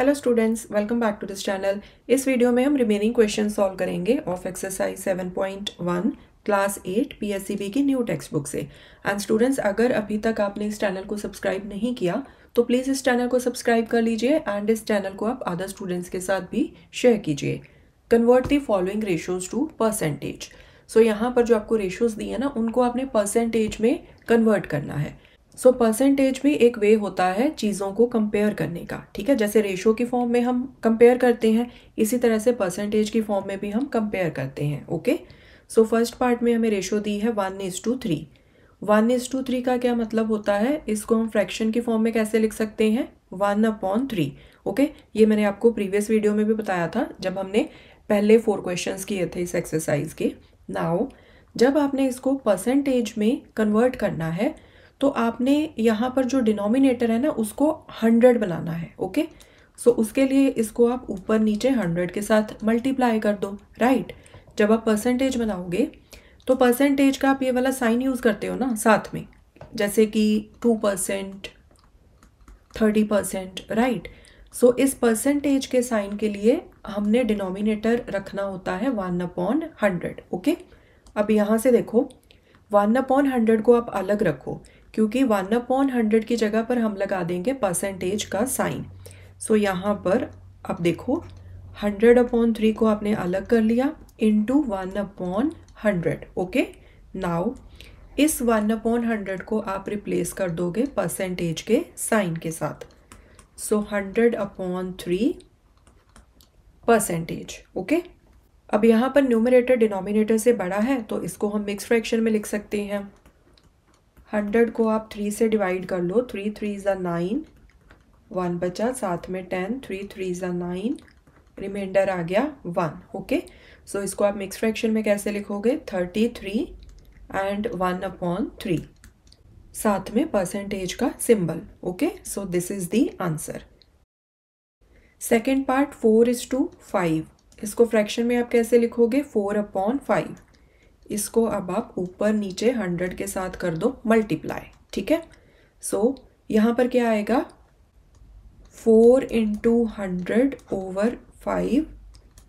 Hello students welcome back to this channel इस video में हम रिमेनिंग क्वेश्चन सॉल्व करेंगे ऑफ एक्सरसाइज 7.1 क्लास 8 पीएससीबी की न्यू टेक्स्ट बुक से एंड स्टूडेंट्स अगर अभी तक आपने इस चैनल को सब्सक्राइब नहीं किया तो प्लीज़ इस चैनल को सब्सक्राइब कर लीजिए एंड इस चैनल को आप अदर स्टूडेंट्स के साथ भी शेयर कीजिए convert the following ratios to percentage so यहाँ पर जो आपको रेशोज दिए हैं ना उनको आपने परसेंटेज में कन्वर्ट करना है सो परसेंटेज भी एक वे होता है चीज़ों को कंपेयर करने का ठीक है जैसे रेशो की फॉर्म में हम कंपेयर करते हैं इसी तरह से परसेंटेज की फॉर्म में भी हम कंपेयर करते हैं ओके सो फर्स्ट पार्ट में हमें रेशो दी है one is to three one is to three का क्या मतलब होता है इसको हम फ्रैक्शन की फॉर्म में कैसे लिख सकते हैं वन अपॉन थ्री ओके ये मैंने आपको प्रीवियस वीडियो में भी बताया था जब हमने पहले फोर क्वेश्चंस किए थे इस एक्सरसाइज के नाउ जब आपने इसको परसेंटेज में कन्वर्ट करना है तो आपने यहाँ पर जो डिनोमिनेटर है ना उसको हंड्रेड बनाना है ओके सो उसके लिए इसको आप ऊपर नीचे हंड्रेड के साथ मल्टीप्लाई कर दो राइट जब आप परसेंटेज बनाओगे तो परसेंटेज का आप ये वाला साइन यूज़ करते हो ना साथ में जैसे कि two percent thirty percent right so इस परसेंटेज के साइन के लिए हमने डिनोमिनेटर रखना होता है वन अपॉन हंड्रेड ओके अब यहाँ से देखो वन अपॉन हंड्रेड को आप अलग रखो क्योंकि वन अपॉन हंड्रेड की जगह पर हम लगा देंगे परसेंटेज का साइन सो so, यहाँ पर अब देखो हंड्रेड अपॉन थ्री को आपने अलग कर लिया into one upon hundred okay now इस वन अपॉन हंड्रेड को आप रिप्लेस कर दोगे परसेंटेज के साइन के साथ so hundred upon three percentage okay अब यहाँ पर न्यूमिनेटर डिनोमिनेटर से बड़ा है तो इसको हम मिक्स फ्रैक्शन में लिख सकते हैं हंड्रेड को आप थ्री से डिवाइड कर लो थ्री थ्री ज़ा नाइन वन बचा साथ में टेन थ्री थ्री ज़ा नाइन रिमाइंडर आ गया वन ओके सो इसको आप मिक्स फ्रैक्शन में कैसे लिखोगे thirty three and one upon three साथ में परसेंटेज का symbol okay so this is the answer second part four is to five इसको फ्रैक्शन में आप कैसे लिखोगे फोर अपॉन फाइव इसको अब आप ऊपर नीचे हंड्रेड के साथ कर दो मल्टीप्लाई ठीक है सो so, यहाँ पर क्या आएगा four into hundred over five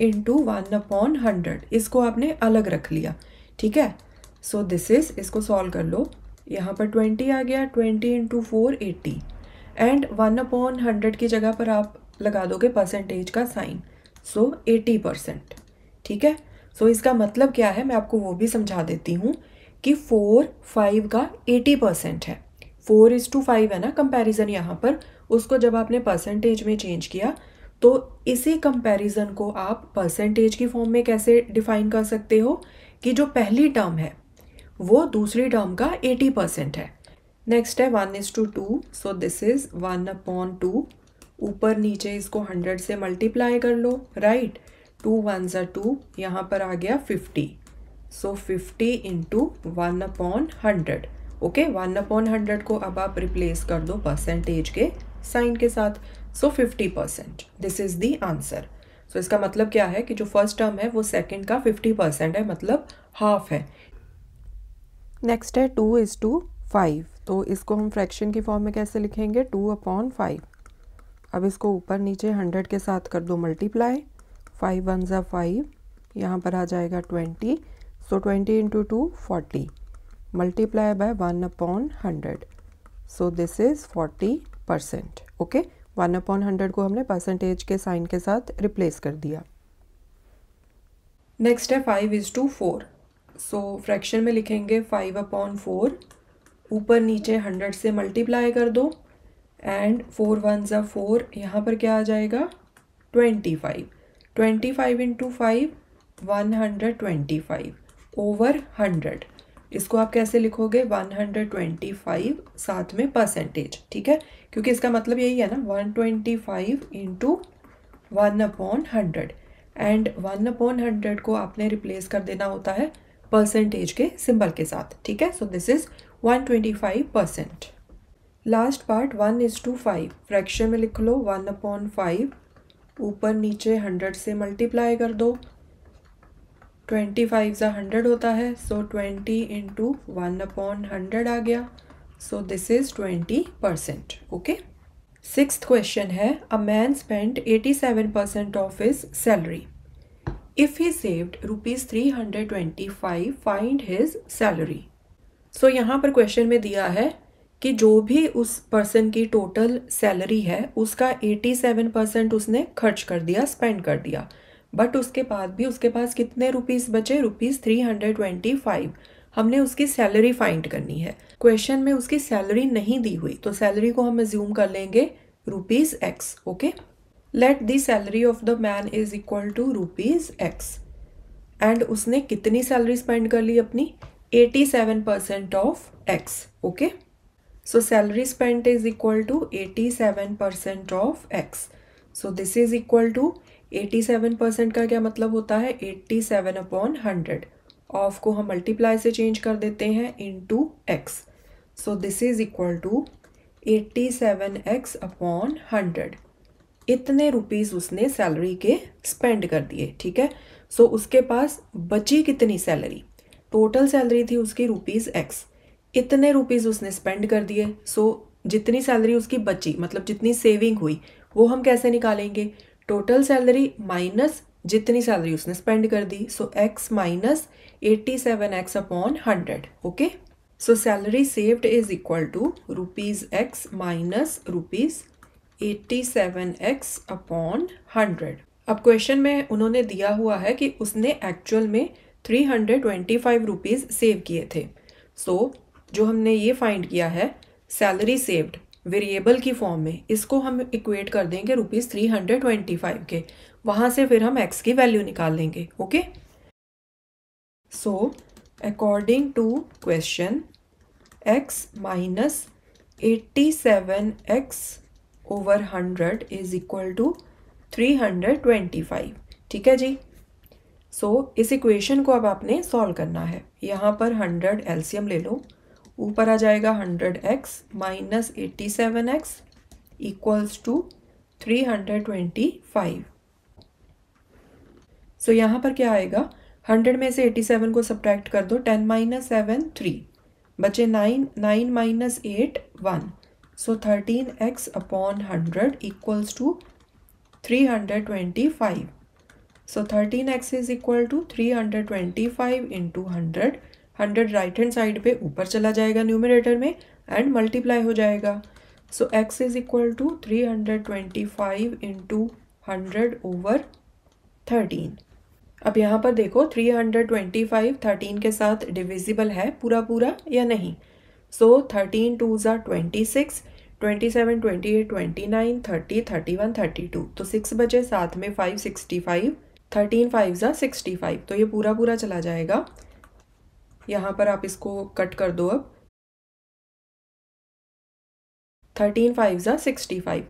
into one upon hundred इसको आपने अलग रख लिया ठीक है सो दिस इज़ इसको सॉल्व कर लो यहाँ पर ट्वेंटी आ गया twenty into four eighty and one upon hundred की जगह पर आप लगा दोगे परसेंटेज का साइन सो एटी परसेंट ठीक है सो so, इसका मतलब क्या है मैं आपको वो भी समझा देती हूँ कि फोर फाइव का एटी परसेंट है फोर इज़ टू फाइव है ना कंपैरिजन यहाँ पर उसको जब आपने परसेंटेज में चेंज किया तो इसी कंपैरिजन को आप परसेंटेज की फॉर्म में कैसे डिफाइन कर सकते हो कि जो पहली टर्म है वो दूसरी टर्म का एटी परसेंट है नेक्स्ट है one is two two so this is one upon two ऊपर नीचे इसको हंड्रेड से मल्टीप्लाई कर लो right two one is two यहाँ पर आ गया fifty so fifty into one upon hundred okay one upon hundred को अब आप रिप्लेस कर दो परसेंटेज के साइन के साथ so fifty percent this is the answer सो इसका मतलब क्या है कि जो फर्स्ट टर्म है वो सेकेंड का फिफ्टी परसेंट है मतलब हाफ है नेक्स्ट है टू इज़ टू फाइव तो इसको हम फ्रैक्शन की फॉर्म में कैसे लिखेंगे टू अपॉन फाइव अब इसको ऊपर नीचे हंड्रेड के साथ कर दो मल्टीप्लाई फाइव वन ज़ा फाइव यहाँ पर आ जाएगा twenty so twenty into two forty multiply by one upon hundred so this is forty percent okay one upon hundred को हमने परसेंटेज के साइन के साथ रिप्लेस कर दिया नेक्स्ट है five is to four so fraction में लिखेंगे फाइव अपॉन फोर ऊपर नीचे हंड्रेड से मल्टीप्लाई कर दो एंड फोर वन ज़ा फोर यहाँ पर क्या आ जाएगा twenty five twenty five into five one hundred twenty five over hundred इसको आप कैसे लिखोगे वन हंड्रेड ट्वेंटी फाइव साथ में परसेंटेज ठीक है क्योंकि इसका मतलब यही है ना one twenty five into one upon hundred and one upon hundred को आपने रिप्लेस कर देना होता है परसेंटेज के सिंबल के साथ ठीक है so this is one twenty five percent last part one is to five fraction में लिख लो वन अपॉन फाइव ऊपर नीचे हंड्रेड से मल्टीप्लाई कर दो ट्वेंटी फाइव ज़ा हंड्रेड होता है so twenty into one upon hundred आ गया so this is twenty percent okay six question है a man spend eighty seven percent of his salary if he saved rupees three hundred twenty five find his salary so यहाँ पर question में दिया है कि जो भी उस पर्सन की टोटल सैलरी है उसका 87 परसेंट उसने खर्च कर दिया स्पेंड कर दिया बट उसके बाद भी उसके पास कितने रुपीस बचे rupees three hundred twenty five हमने उसकी सैलरी फाइंड करनी है क्वेश्चन में उसकी सैलरी नहीं दी हुई तो सैलरी को हम एज्यूम कर लेंगे rupees X okay let the salary of the man is equal to rupees X and उसने कितनी सैलरी स्पेंड कर ली अपनी eighty seven percent of X okay So salary spent is equal to 87% of x. So this is equal to 87% का क्या मतलब होता है 87 सेवन अपॉन हंड्रेड ऑफ को हम मल्टीप्लाई से चेंज कर देते हैं into X so this is equal to eighty seven X upon hundred इतने रुपीज़ उसने सैलरी के स्पेंड कर दिए ठीक है सो so, उसके पास बची कितनी सैलरी टोटल सैलरी थी उसकी रुपीज़ एक्स इतने रुपीज़ उसने स्पेंड कर दिए सो जितनी सैलरी उसकी बची मतलब जितनी सेविंग हुई वो हम कैसे निकालेंगे टोटल सैलरी माइनस जितनी सैलरी उसने स्पेंड कर दी so X minus eighty seven X upon hundred okay so salary saved is equal to rupees X minus rupees eighty seven X upon hundred अब क्वेश्चन में उन्होंने दिया हुआ है कि उसने एक्चुअल में three hundred twenty five rupees save किए थे सो so, जो हमने ये फाइंड किया है सैलरी सेव्ड वेरिएबल की फॉर्म में इसको हम इक्वेट कर देंगे rupees three hundred twenty five के वहाँ से फिर हम एक्स की वैल्यू निकाल लेंगे okay so according to question X minus eighty seven X over hundred is equal to three hundred twenty five ठीक है जी सो so, इस इक्वेशन को अब आपने सॉल्व करना है यहाँ पर हंड्रेड एल्सियम ले लो ऊपर आ जाएगा hundred X minus eighty seven X equals to three hundred twenty five so यहाँ पर क्या आएगा हंड्रेड में से एट्टी सेवन को सब्ट्रैक्ट कर दो टेन माइनस सेवन थ्री बचे nine nine minus eight one so thirteen X upon hundred equals to three hundred twenty five so thirteen X is equal to three hundred twenty five into hundred hundred right hand side पे ऊपर चला जाएगा numerator में and multiply हो जाएगा so x is equal to three hundred twenty five into hundred over thirteen अब यहाँ पर देखो three hundred twenty five thirteen के साथ डिविजिबल है पूरा पूरा या नहीं सो थर्टीन टू ज़ा twenty six twenty seven twenty eight twenty nine thirty thirty one thirty two तो सिक्स बचे साथ में five sixty five thirteen five ज़ा सिक्सटी फाइव तो ये पूरा पूरा चला जाएगा यहाँ पर आप इसको कट कर दो अब थर्टीन फाइव ज़ा sixty five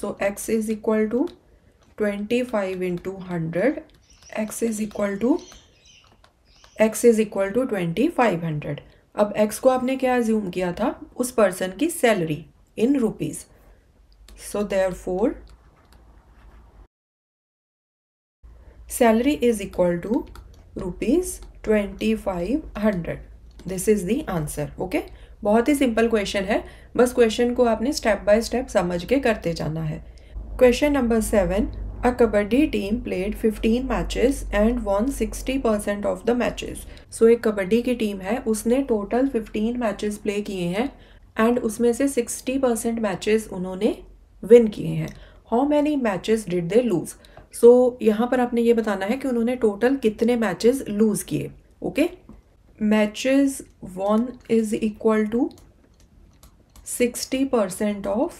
so x is equal to twenty five into hundred x is equal to x is equal to twenty five hundred अब एक्स को आपने क्या ज्यूम किया था उस पर्सन की salary in rupees so therefore salary is equal to rupees twenty five hundred this is the answer okay बहुत ही सिंपल क्वेश्चन है बस क्वेश्चन को आपने स्टेप बाय स्टेप समझ के करते जाना है question number seven a kabaddi team played fifteen matches and won sixty percent of the matches so एक कबड्डी की टीम है उसने टोटल फिफ्टीन मैचेस प्ले किए हैं एंड उसमें से सिक्सटी परसेंट मैचेस उन्होंने विन किए हैं how many matches did they lose so so, यहाँ पर आपने ये बताना है कि उन्होंने टोटल कितने मैचेस लूज़ किए okay matches won is equal to sixty percent of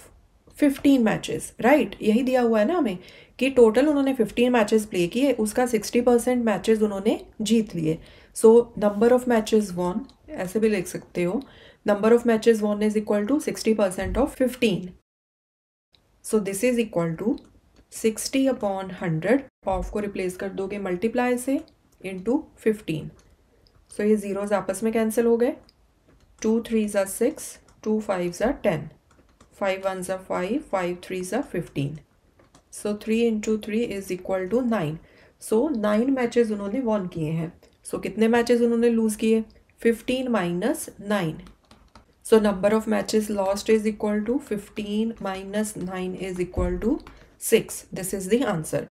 fifteen matches right यही दिया हुआ है ना हमें कि टोटल उन्होंने फिफ्टीन मैचेस प्ले किए उसका सिक्सटी परसेंट मैचेज उन्होंने जीत लिए so number of matches won ऐसे भी लिख सकते हो number of matches won is equal to sixty percent of fifteen so this is equal to sixty upon hundred of को रिप्लेस कर दोगे मल्टीप्लाई से इंटू फिफ्टीन सो ये ज़ीरोज़ आपस में कैंसिल हो गए टू थ्री ज़ा सिक्स टू फाइव ज़ा टेन फाइव वन ज़ा फाइव फाइव थ्री ज़ा fifteen so three into three is equal to nine so nine matches उन्होंने वॉन किए हैं सो so, कितने मैच उन्होंने लूज़ किए fifteen minus nine so number of matches lost is equal to fifteen minus nine is equal to six This is the answer.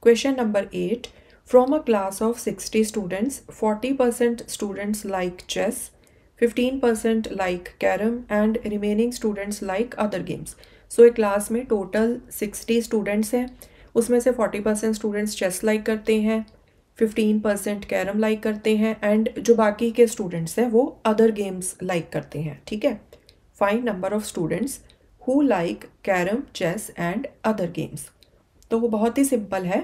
Question number 8. From a class of 60 students, 40% students like chess, 15% like carrom and remaining students like other games. so, a class में total 60 students हैं उसमें से 40% students chess like करते हैं 15% percent carrom like करते हैं and जो बाकी के स्टूडेंट्स हैं वो अदर गेम्स लाइक करते हैं ठीक है fine number of students who like carrom chess and other games तो वो बहुत ही सिंपल है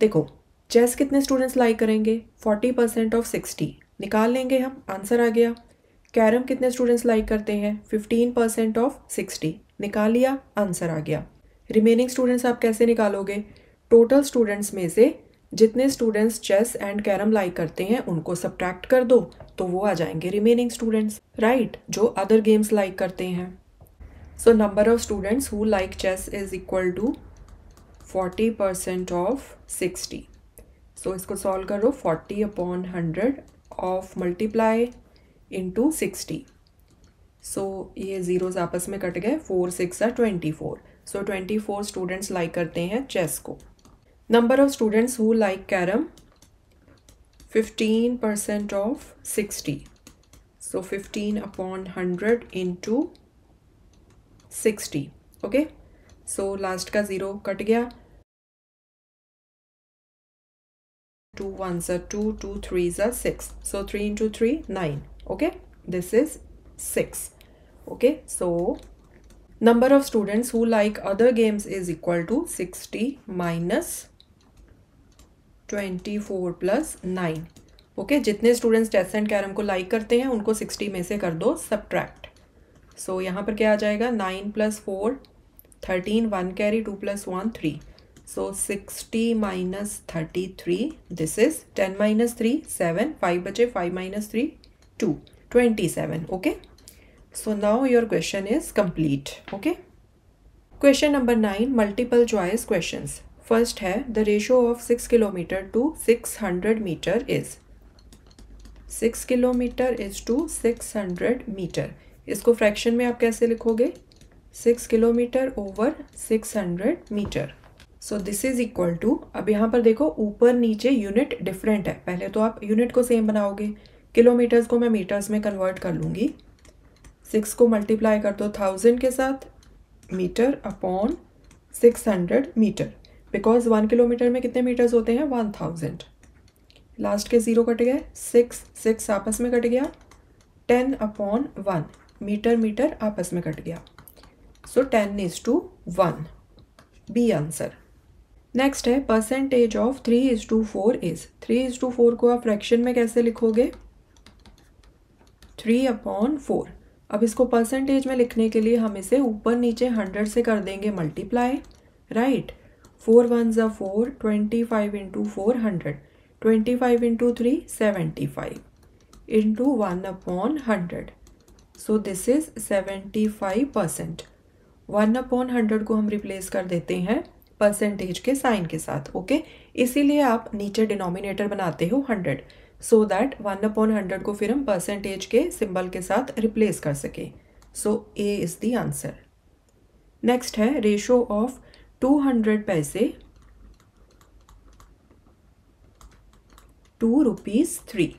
देखो चेस कितने स्टूडेंट्स लाइक करेंगे फोर्टी परसेंट ऑफ सिक्सटी निकाल लेंगे हम आंसर आ गया कैरम कितने स्टूडेंट्स लाइक करते हैं फिफ्टीन परसेंट ऑफ सिक्सटी निकाल लिया आंसर आ गया रिमेनिंग स्टूडेंट्स आप कैसे निकालोगे टोटल स्टूडेंट्स में से जितने students chess and carrom like करते हैं उनको सब्ट्रैक्ट कर दो तो वो आ जाएंगे रिमेनिंग स्टूडेंट्स राइट जो अदर गेम्स लाइक करते हैं so number of students who like chess is equal to forty percent of sixty so इसको सॉल्व करो 40 upon 100 of multiply into sixty so ये जीरोज आपस में कट गए फोर सिक्स है twenty four so twenty four students like करते हैं chess को number of students who like carrom fifteen percent of sixty so fifteen upon hundred into sixty okay so last का zero cut गया two one सर two two three सर six so three into three nine okay this is six okay so number of students who like other games is equal to sixty minus twenty four plus nine okay जितने students test and carrom को like करते हैं उनको sixty में से कर दो subtract सो so, यहाँ पर क्या आ जाएगा nine plus four thirteen one carry two plus one three so sixty minus thirty three this is ten minus three seven five बचे five minus three two twenty seven okay so now your question is complete okay question number nine multiple choice question first है the ratio of six kilometre to six hundred metre is six kilometre is to six hundred metre इसको fraction में आप कैसे लिखोगे six kilometre over six hundred metre so this is equal to अब यहाँ पर देखो ऊपर नीचे यूनिट डिफरेंट है पहले तो आप यूनिट को सेम बनाओगे किलोमीटर्स को मैं मीटर्स में कन्वर्ट कर लूँगी सिक्स को मल्टीप्लाई कर दो थाउजेंड के साथ metre upon six hundred metre because one kilometre में कितने मीटर्स होते हैं वन थाउजेंड लास्ट के ज़ीरो कट गए सिक्स सिक्स आपस में कट गया ten upon one metre metre आपस में कट गया so ten is to one B answer next है percentage of three is to four is three is to four को आप फ्रैक्शन में कैसे लिखोगे थ्री अपॉन फोर अब इसको परसेंटेज में लिखने के लिए हम इसे ऊपर नीचे हंड्रेड से कर देंगे मल्टीप्लाई राइट फोर वन ज़ा four twenty five into four hundred twenty five into three seventy five into one upon hundred so this is seventy five percent one upon hundred को हम रिप्लेस कर देते हैं percentage के sign के साथ okay okay? इसीलिए आप नीचे डिनोमिनेटर बनाते हो hundred so that one upon hundred को फिर हम परसेंटेज के सिंबल के साथ रिप्लेस कर सकें so A is the answer next है ratio of two hundred paise to rupees three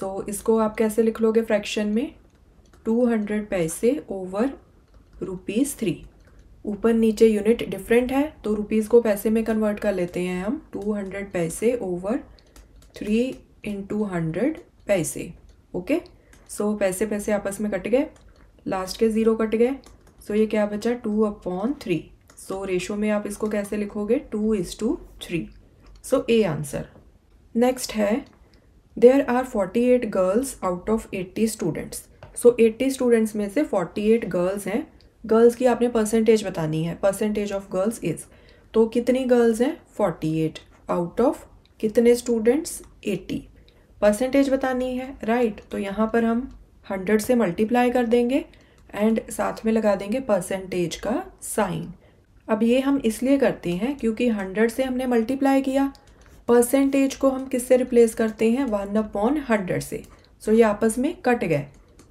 so इसको आप कैसे लिख लोगे फ्रैक्शन में two hundred paise over rupees three ऊपर नीचे यूनिट डिफरेंट है तो रुपीज़ को पैसे में कन्वर्ट कर लेते हैं हम two hundred paise over three in two hundred paise okay so paise paise आपस में कट गए लास्ट के ज़ीरो कट गए सो so, ये क्या बचा two upon three so ratio में आप इसको कैसे लिखोगे two is to three so A answer next है there are forty eight girls out of eighty students so eighty students में से फोर्टी एट गर्ल्स हैं गर्ल्स की आपने परसेंटेज बतानी है परसेंटेज ऑफ गर्ल्स इज़ तो कितनी गर्ल्स हैं फोर्टी एट आउट ऑफ कितने स्टूडेंट्स एट्टी परसेंटेज बतानी है राइट right? तो यहाँ पर हम हंड्रेड से मल्टीप्लाई कर देंगे एंड साथ में लगा देंगे परसेंटेज का साइन अब ये हम इसलिए करते हैं क्योंकि हंड्रेड से हमने मल्टीप्लाई किया परसेंटेज को हम किससे रिप्लेस करते हैं वन अपॉन हंड्रेड से सो so ये आपस में कट गए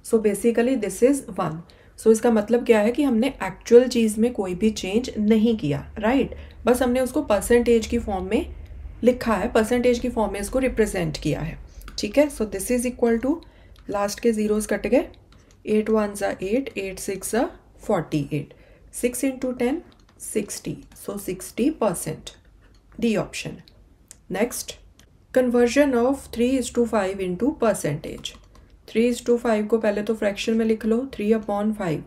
so basically this is one so इसका मतलब क्या है कि हमने एक्चुअल चीज़ में कोई भी चेंज नहीं किया राइट right? बस हमने उसको परसेंटेज की फॉर्म में लिखा है परसेंटेज की फॉर्म में इसको रिप्रेजेंट किया है ठीक है so this is equal to last के ज़ीरोज़ कट गए एट वन ज़ा एट एट सिक्स ज़ा forty eight six into ten sixty so sixty percent D option next conversion of three is to five into percentage three is to five को पहले तो fraction में लिख लो three upon five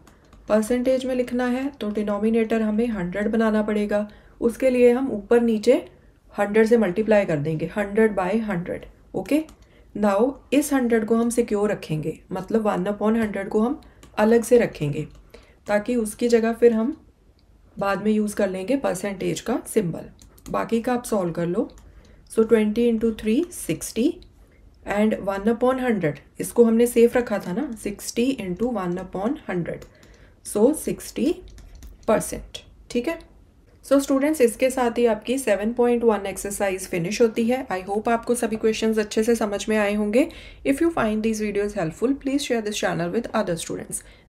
percentage में लिखना है तो डिनोमिनेटर हमें हंड्रेड बनाना पड़ेगा उसके लिए हम ऊपर नीचे हंड्रेड से मल्टीप्लाई कर देंगे hundred by hundred okay now इस हंड्रेड को हम सिक्योर रखेंगे मतलब वन अपॉन हंड्रेड को हम अलग से रखेंगे ताकि उसकी जगह फिर हम बाद में यूज़ कर लेंगे परसेंटेज का सिंबल बाकी का आप सॉल्व कर लो so twenty into three sixty and one upon hundred इसको हमने सेफ रखा था ना sixty into one upon hundred so sixty percent ठीक है सो so, स्टूडेंट्स इसके साथ ही आपकी 7.1 एक्सरसाइज फिनिश होती है आई होप आपको सभी क्वेश्चंस अच्छे से समझ में आए होंगे if you find these videos helpful please share this channel with other students